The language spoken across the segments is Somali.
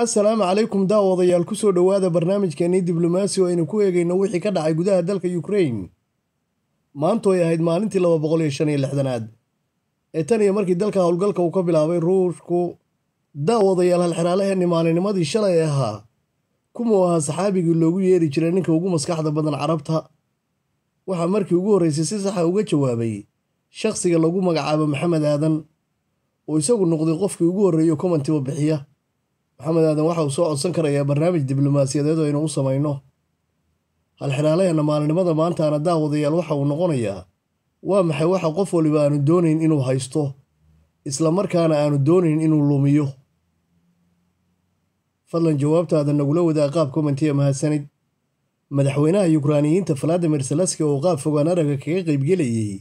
assalaamu calaykum daawadayaal kusoo dhowaada barnaamijkeennii diblomaasi oo aynu ku eegayno wixii ka dhacay gudaha dalka yukrain maanto ay ahayd maalintii laba boqol iyo shan iyo lixdanaad ee tan iyo markii dalka howlgalka uu ka bilaabay ruushku daawadayaal halxeraalaheennii maalinimadii shalay ahaa kumuu ahaa saxaabigii loogu yeeri jiray ninka ugu maskaxda badan carabta waxaa markii ugu horreysay si saxa uga jawaabay shakhsiga lagu magacaabo maxamed aadan oo isagu noqday qofkii ugu horreeyo komantiba bixiya maxamed aadan waxa uu soo codsan karayaa barnaamij diblomaasiyadeed oo inuu u samayno halxidhaalaheena maalinimada maantaana daawadayaal waxa uu noqonayaa waa maxay waxa qof waliba aanu doonayn inuu haysto isla markaana aanu doonayn inuu lumiyo fadlan jawaabtaada nagula wadaa qaab komentiya mahadsanid madaxweynaha yukraaniyiinta faladimir salaski oo qaab fogaan aragga kaga qaybgelayay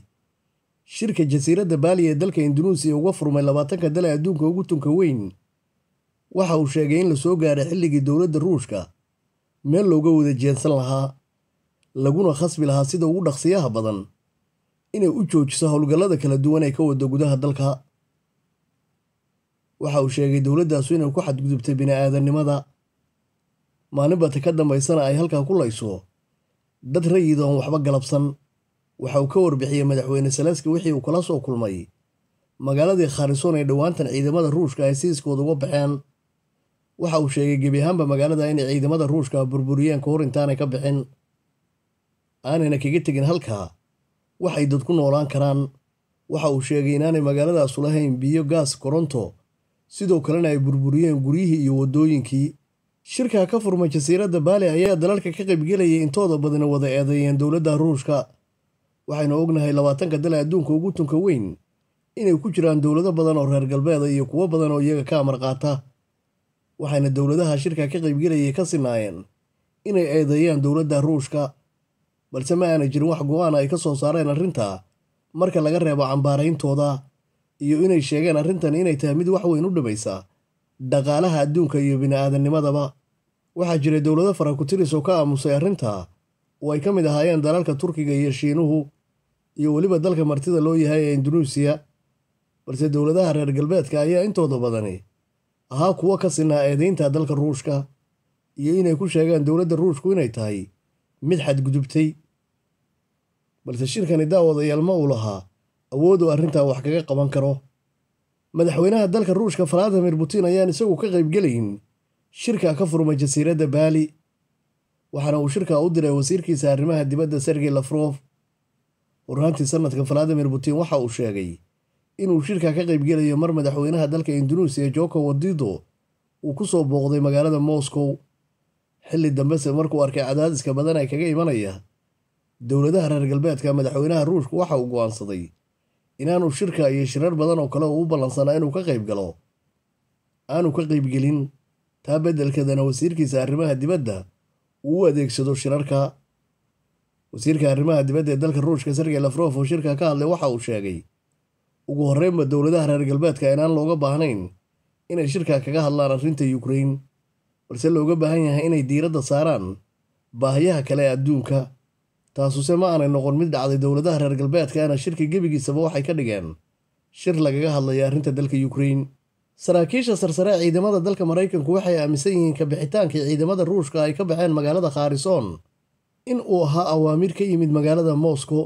shirka jasiiradda baali ee dalka indunuusiya uga furmay labaatanka dale adduunka ugu tunka weyn waxa uu sheegay in la soo gaaray xilligii dowladda ruushka meel looga wada jeensan lahaa laguna khasbi lahaa sida ugu dhaqsiyaha badan inay u joojiso howlgallada kala duwan ee ka wada gudaha dalka waxa uu sheegay dowladdaasu inay ku xadgudubtay bini-aadannimada maalinbata ka dambaysana ay halkaa ku layso dad rayid oon waxba galabsan waxa uu ka warbixiyey madaxweyne saleski wixii uu kala soo kulmay magaaladii khaarisoon ee dhowaantan ciidamada ruushka ay siiskooda uga baxeen waxa uu sheegay gebi ahaanba magaalada inay ciidamada ruushka burburiyeen ka hor intaanay ka bixin aanayna kaga tegin halkaa waxay dad ku noolaan karaan waxa uu sheegay inaanay magaaladaasu lahayn biyo gaas koronto sidoo kalena ay burburiyeen guryihii iyo waddooyinkii shirkaa ka furma jasiiradda baali ayaa dalalka ka qaybgelayay intooda badina wada eedeeyeen dowladda ruushka waxaynu ognahay labaatanka dale adduunka ugu tunka weyn inay ku jiraan dowlado badan oo reer galbeeda iyo kuwo badan oo iyaga ka amar qaata waxayna dowladaha shirka ka qaybgelayay ka sinaayeen inay eedeeyaan dowladda ruushka balse ma aanay jirin wax go ay ka soo saareen arrinta marka laga reebo cambaarayntooda iyo inay sheegeen arrintan inay tahay mid wax weyn u dhimaysa dhaqaalaha adduunka iyo bini'aadamnimadaba waxaa jiray dowlado faraku-tiris oo ka aamusay arrinta oo ay ka mid ahaayeen dalalka turkiga iyo shiinuhu iyo weliba dalka martida loo yahay ee indunuusiya balse dowladaha reer galbeedka ayaa intooda badani ahaa kuwo ka sinaa eedaynta dalka ruushka iyo inay ku sheegaan dowladda ruushku inay tahay mid xadgudubtay balse shirkani daawadayaal ma uu lahaa awoodu uu arrintaa wax kaga qaban karo madaxweynaha dalka ruushka faladimir putin ayaan isagu ka qaybgelayn shirka ka furmay jasiiradda baali waxaana uu shirkaa u diray wasiirkiisa arrimaha dibadda sergey lafrof horraantii sannadka faladimir putin waxa uu sheegay inuu shirka ka qaybgelayo mar madaxweynaha dalka indunuusiya joko wadido uu ku soo booqday magaalada moscow xilli dambese markuu arkay cadaadiska badan ee kaga imanaya dowladaha reer galbeedka madaxweynaha ruushku waxa uu go'aansaday inaanu shirka iyo shirar badan oo kale uu ballansanaa inuu ka qayb galo aanu ka qaybgelin taa beddelkeedana wasiirkiisa arrimaha dibadda uu u adeegsado shirarka wasiirka arrimaha dibadda ee dalka ruushka sergey lafrof oo shirka ka hadlay waxa uu sheegay ugu horreynba dowladaha reer galbeedka inaan looga baahnayn inay shirkaa kaga hadlaan arrinta yukrain balse looga baahan yahay inay diiradda saaraan baahiyaha kale ee adduunka taasuse ma aanay noqon mid dhacday dowladaha reer galbeedkaana shirka gebigiisaba waxay ka dhigeen shir lagaga hadlaya arrinta dalka yukrain saraakiisha sarsare ee ciidamada dalka maraykanku waxay aaminsan yihiin kabixitaankii ciidamada ruushka ay ka baxeen magaalada khaarisoon in uu ahaa awaamir ka yimid magaalada moscow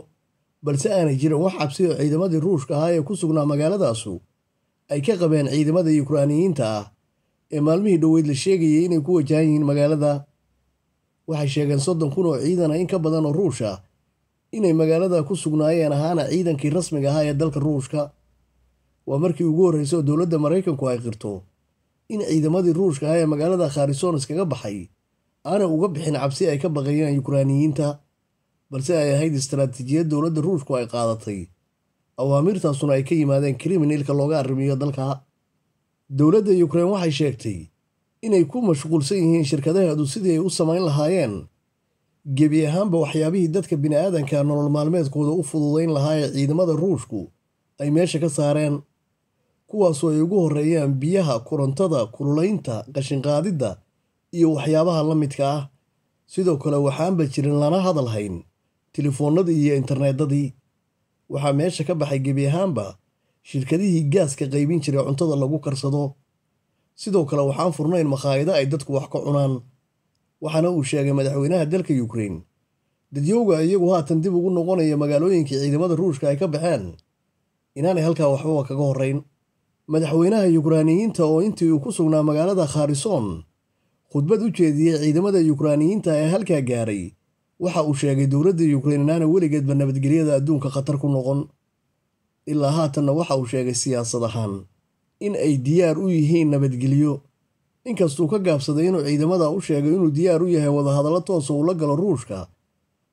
balse aanay jirin wax cabsi oo ciidamadii ruushka ahaa ee ku sugnaa magaaladaasu ay ka qabeen ciidamada yukraaniyiinta ah ee maalmihii dhoweyd la sheegayay inay ku wajahan yihiin magaalada waxay sheegeen soddon kun oo ciidan ah in ka badan oo ruusha inay magaalada ku sugnaayeen ahaana ciidankii rasmiga ahaa ee dalka ruushka waa markii ugu horreysa oo dowladda maraykanku ay qirto in ciidamadii ruushka ahaa ee magaalada kharison iskaga baxay aanay uga bixin cabsi ay ka baqayaan yukraaniyiinta balse ay ahayd istaraatiijiyad dowladda ruushku ay qaadatay awaamirtaasuna ay ka yimaadeen kriminalka looga arrimiyo dalka dowladda yukrain waxay sheegtay inay ku mashquulsan yihiin shirkadaheedu sidii ay u samayn lahaayeen gebi ahaanba waxyaabihii dadka bini aadanka nolol maalmeedkooda u fududayn lahaa ee ciidamada ruushku ay meesha ka saareen kuwaasoo ay ugu horreeyaan biyaha korontada kululaynta qashinqaadidda iyo waxyaabaha la midka ah sidoo kale waxaanba jirin lana hadal hayn telefoonadii iyo interneedadii waxaa meesha ka baxay gebi ahaanba shirkadihii gaaska qaybin jiray cuntada lagu karsado sidoo kale waxaan furnayn makhaayado ay dadku wax ka cunaan waxaana uu sheegay madaxweynaha dalka yukrain dadyowga iyagu haatan dib ugu noqonaya magaalooyinkii ciidamada ruushka ay ka baxeen inaanay halkaa waxbaba kaga horrayn madaxweynaha yukraaniyiinta oo intii uu ku sugnaa magaalada kharison khudbad u jeediyey ciidamada yukraaniyiinta ee halkaa gaaray waxa uu sheegay dowladda yukrain inaana weligeedba nabadgelyada adduunka khatar ku noqon ilaa haatanna waxa uu sheegay siyaasad ahaan in ay diyaar u yihiin nabadgelyo inkastuu ka gaabsaday inuu ciidamada u sheegay inuu diyaar u yahay wadahadallo toosa ah ula galo ruushka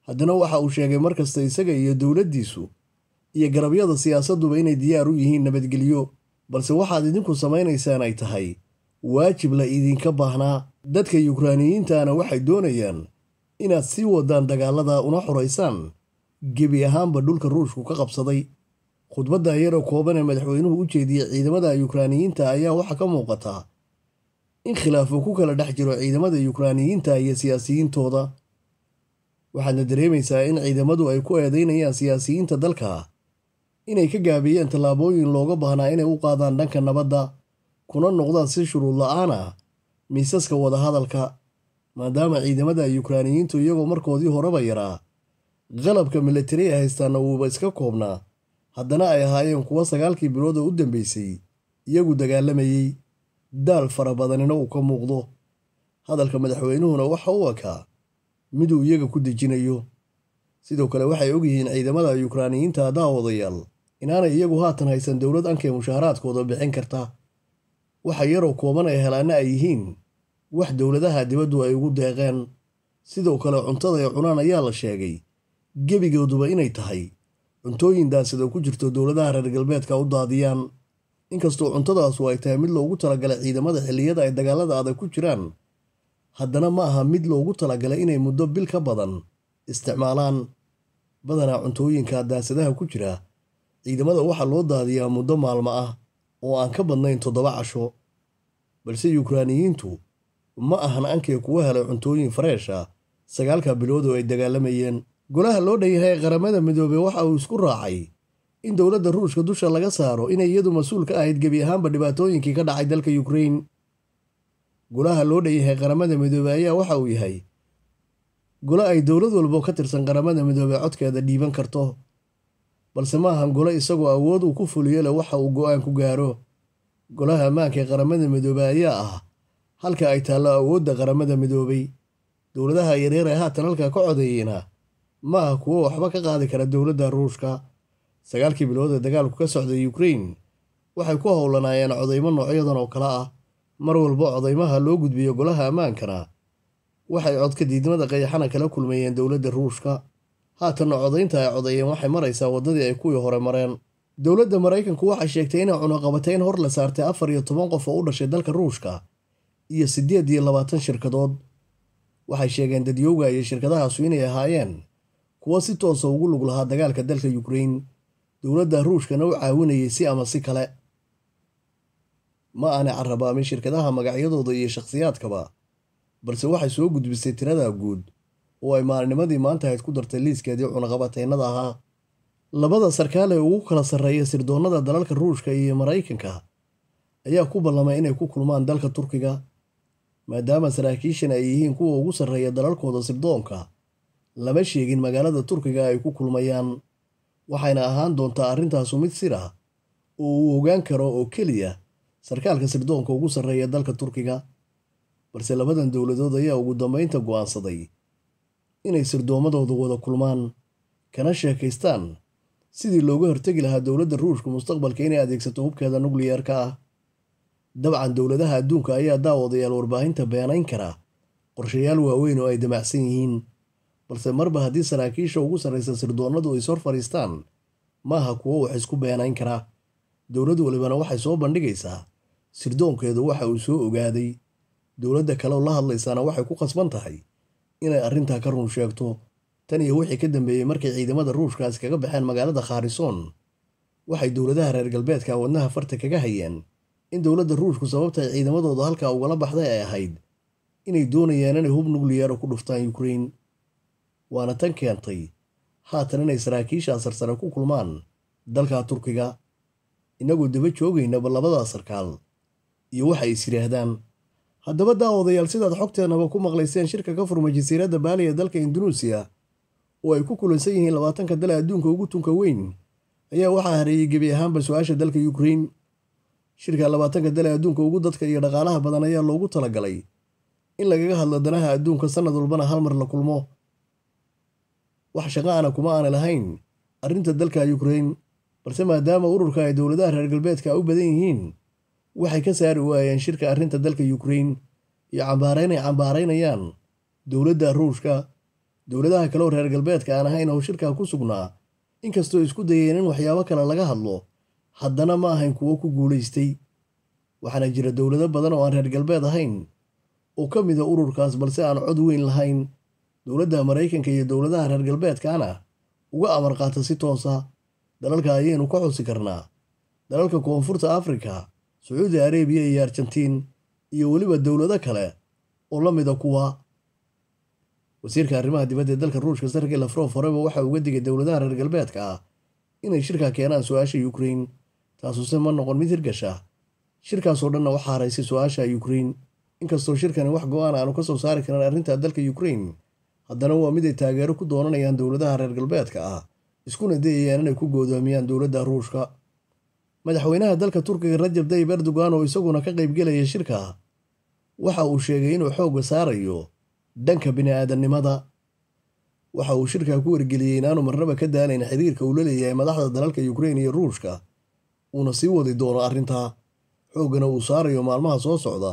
haddana waxa uu sheegay markasta isaga iyo dowladdiisu iyo garabyada siyaasadduba inay diyaar u yihiin nabadgelyo balse waxaad idinku samaynaysaan ay tahay waajib la idinka baahnaa dadka yukraaniyiintaana waxay doonayaan inaad sii wadaan dagaalada una xoraysaan gebi ahaanba dhulka ruushku ka qabsaday khudbadda iyadoo kooban ee madaxweynuhu u jeediyey ciidamada yukraaniyiinta ayaa waxaa ka muuqata in khilaafu ku kala dhex jiro ciidamada yukraaniyiinta iyo siyaasiyiintooda waxaadna dareemaysaa in ciidamadu ay ku eedaynayaan siyaasiyiinta dalka inay ka gaabiyeen tallaabooyin looga baahnaa inay u qaadaan dhanka nabadda kuna noqdaan si shuruud la-aan ah miisaska wadahadalka maadaama ciidamada yukraaniyiintu iyagoo markoodii horeba yaraa qalabka milatari ay haystaana wuuba iska koobnaa haddana ay ahaayeen kuwo sagaalkii bilood oo u dambeysay iyagu dagaalamayey daal fara badanina uu ka muuqdo hadalka madaxweynuhuna waxa uu akaa miduu iyaga ku dejinayo sidoo kale waxay og yihiin ciidamada yukraaniyiinta haddaa odayaal inaanay iyagu haatan haysan dowlad ankay mushaharaadkooda bixin karta waxa yaroo kooban ay helaana ay yihiin wax dowladaha dibaddu ay ugu deeqeen sidoo kale cuntada ay cunaan ayaa la sheegay gebigooduba inay tahay cuntooyin daansadoo ku jirto dowladaha reer galbeedka u daadiyaan inkastoo cuntadaasu ay tahay mid loogu talagalay ciidamada xilliyada ay dagaalada adag ku jiraan haddana ma aha mid loogu talagalay inay muddo bil ka badan isticmaalaan badanaa cuntooyinka daasadaha ku jira ciidamada waxaa loo daadiyaa muddo maalmo ah oo aan ka badnayn toddoba casho balse yukraaniyiintu ma ahan ankay kuwa helay cuntooyin fareesh ah sagaalka bilood oo ay dagaalamayeen golaha loo dhan yahay qaramada midoobey waxa uu isku raacay in dowladda ruushka dusha laga saaro inay iyadu mas-uul ka ahayd gebi ahaanba dhibaatooyinkii ka dhacay dalka yukrein golaha loo dhan yahay qaramada midoobey ayaa waxa uu yahay golo ay dowlad walbo ka tirsan qaramada midoobey codkeeda dhiiban karto balse ma ahan golo isagoo awood uu ku fuliyo leh waxa uu go-aan ku gaaro golaha ammaanka ee qaramada midoobey ayaa ah halka ay taallo awoodda qaramada midoobay dowladaha yaryar ee haatan halkaa ka codeeyeyna maaha kuwo waxba ka qaadi kara dowladda ruushka sagaalkii bilood ee dagaalku ka socday ukrain waxay ku howlanaayeen codaymo noocyadan oo kale ah mar walba codaymaha loo gudbiyo golaha ammaankana waxay codka diidmada qayaxana kala kulmayeen dowladda ruushka haatanna codaynta ay codeeyeen waxay maraysaa waddadii ay kuwii hore mareen dowladda maraykanku waxay sheegtay inay cunuqabateyn hor la saartay afar iyo toban qof oo u dhashay dalka ruushka iyo siddeed iyo labaatan shirkadood waxay sheegeen dadyooga iyo shirkadahaasu inay ahaayeen kuwo si toosa ugu lug lahaa dagaalka dalka yukrain dowladda ruushkana u caawinayay si ama si kale ma aanay carabaamin shirkadaha magacyadooda iyo shakhsiyaadkaba balse waxay soo gudbisay tiradaa guud oo ay maalnimadii maanta ahayd ku dartay liiskeedii cunaqabateennada ahaa labada sarkaal ee ugu kala sarreeya sirdoonnada dalalka ruushka iyo maraykanka ayaa ku ballamay inay ku kulmaan dalka turkiga maadaama saraakiishan ay yihiin kuwa ugu sarreeya dalalkooda sirdoonka lama sheegin magaalada turkiga ay ku kulmayaan waxayna ahaan doontaa arrintaasu mid sir ah oo uu ogaan karo oo keliya sarkaalka sirdoonka ugu sarreeya dalka turkiga balse labadan dowladood ayaa ugu dambaynta go'aansaday inay sirdoommadooda wada kulmaan kana sheekaystaan sidii looga hortegi lahaa dowladda ruushka mustaqbalka inay adeegsato hubkeeda nukliyeerka ah dabcan dowladaha adduunka ayaa daawadayaal warbaahinta beenayn karaa qorshayaal waaweyn oo ay damacsan yihiin balse marba haddii saraakiisha ugu sarraysa sirdoonnadu ay sor fadhiistaan maaha kuwo wax isku beenayn karaa dowlad walibana waxay soo bandhigaysaa sirdoonkeedu waxa uu soo ogaaday dowladda kaleo la hadlaysaana waxay ku khasban tahay inay arrintaa ka run sheegto tan iyo wixii ka dambeeyey markay ciidamada ruushkaasi kaga baxeen magaalada khaarisoon waxay dowladaha reer galbeedka wadnaha farta kaga hayeen in dowladda ruushku sababta ciidamadooda halkaa ugala baxday ay ahayd inay doonayaan inay hub nugliyaaro ku dhuftaan ukrein waana tan keentay haatan inay saraakiisha sarsare ku kulmaan dalka turkiga inagoo daba joogaynaba labadaa sarkaal iyo waxa is yidhaahdaan haddaba daawadayaal sidaad xogteennaba ku maqlayseen shirka ka furmay jasiiradda baali ee dalka indunuusiya oo ay ku kulansan yihiin labaatanka dal adduunka ugu tunka weyn ayaa waxaa hareeyey gebi ahaanba su-aasha dalka yukrein shirka labaatanka dal ee adduunka ugu dadka iyo dhaqaalaha badan ayaa loogu talagalay in lagaga hadlo danaha adduunka sanad walbana hal mar la kulmo wax shaqo ana kuma aana lahayn arrinta dalka yukrain balse maadaama ururka ay dowladaha reer galbeedka u badan yihiin waxay ka saari waayeen shirka arrinta dalka yukrain iyo cambaaraynay cambaaraynayaan dowladda ruushka dowladaha kaleo reer galbeedka aan ahayn oo shirkaa ku sugnaa inkastoo isku dayeen in waxyaabo kale laga hadlo haddana ma ahayn kuwo ku guulaystay waxaana jira dowlado badan oo aan reer galbeed ahayn oo ka mida ururkaas balse aan cod weyn lahayn dowladda maraykanka iyo dowladaha reer galbeedkaana uga amar si toosa ah, dalalka ayaynu ka xusi karnaa dalalka koonfurta afrika sacuudi arebiya iyo argentiin iyo weliba dowlado kale oo la mida kuwa wasiirka arrimaha dibadda ee dalka ruushka sergey lafrof horeba waxa uga digay dowladaha reer galbeedka ah inay shirka keenaan su-aasha yukrain taasuse ma noqon mid hirgasha shirkaasoo dhanna waxaa haraysay su-aasha ukrein inkastoo shirkani wax go-aan aanu ka soo saari karin arrinta dalka ukrein haddana waa mid ay taageero ku doonanayaan dowladaha reer galbeedka ah iskuna dayayaan inay ku goodoomiyaan dowladda ruushka madaxweynaha dalka turkiga rajab dayib erdogan oo isaguna ka qaybgelaya shirka waxa uu sheegay inuu xoogga saarayo dhanka bini-aadamnimada waxa uu shirkaa ku wargeliyey inaanu marnaba ka daalayn xiriirka uu la leeyahay madaxda dalalka ukrein iyo ruushka uuna sii wadi doono arrintaa xooggana uu saarayo maalmaha soo socda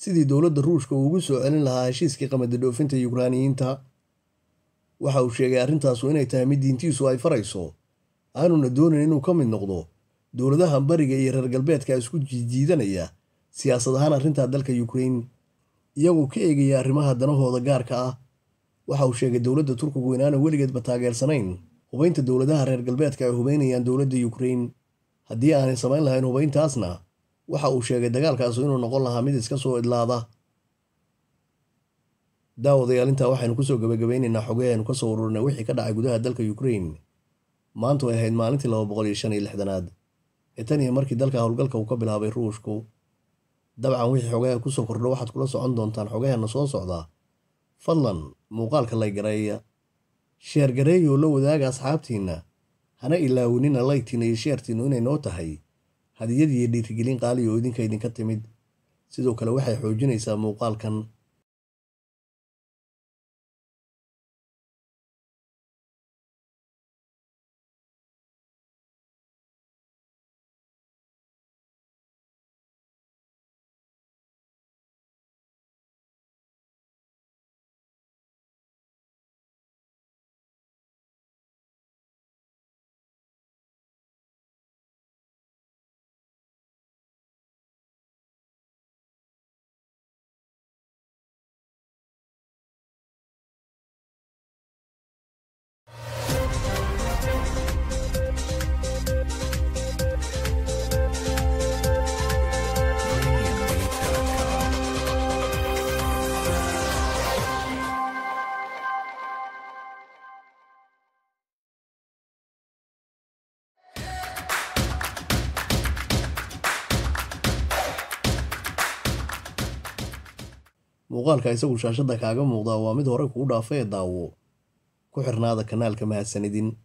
sidii dowladda ruushka uu ugu soo celin lahaa heshiiskii qamadi dhoofinta yukraaniyiinta waxa uu sheegay arrintaasu inay tahay mid diintiisu ay farayso aanuna doonayn inuu ka mid noqdo dowladaha bariga iyo reer galbeedka isku jiidiidanaya siyaasad ahaan arrintaa dalka yukrain iyagoo ka eegaya arrimaha danahooda gaarka ah waxa uu sheegay dowladda turkigu inaana weligeedba taageersanayn hubaynta dowladaha reer galbeedka ay hubeynayaan dowladda yukrain haddii aanay samayn lahayn hubayntaasna waxa uu sheegay dagaalkaasu inuu noqon lahaa mid iska soo idlaada daawadayaalintaa waxaynu kusoo gabagabaynaynaa xogey aynu soo ururinay wixii ka dhacay gudaha dalka ukrain maantu ay ahayd maalintii laba boqol iyo shan iyo lixdanaad ee tan iyo markii dalka howlgalka uu ka bilaabay ruushku dabcan wixii xogaha kusoo kordho waxaad kula socon doontaan xogaheena soo socda fadlan muuqaalka laygareeya sheergareeya oo la wadaaga asxaabtiina hana ilaawinin laytiina iyo sheertiinnu inay noo tahay hadiyad iyo dhiirigelin qaaliyo idinka idinka timid sidoo kale waxay xoojinaysaa muuqaalkan muuqaalka isagu shaashadda kaaga muuqdaa waa mid horey kuu dhaafay ee daawo ku xirnaada kanaalka mahadsanidin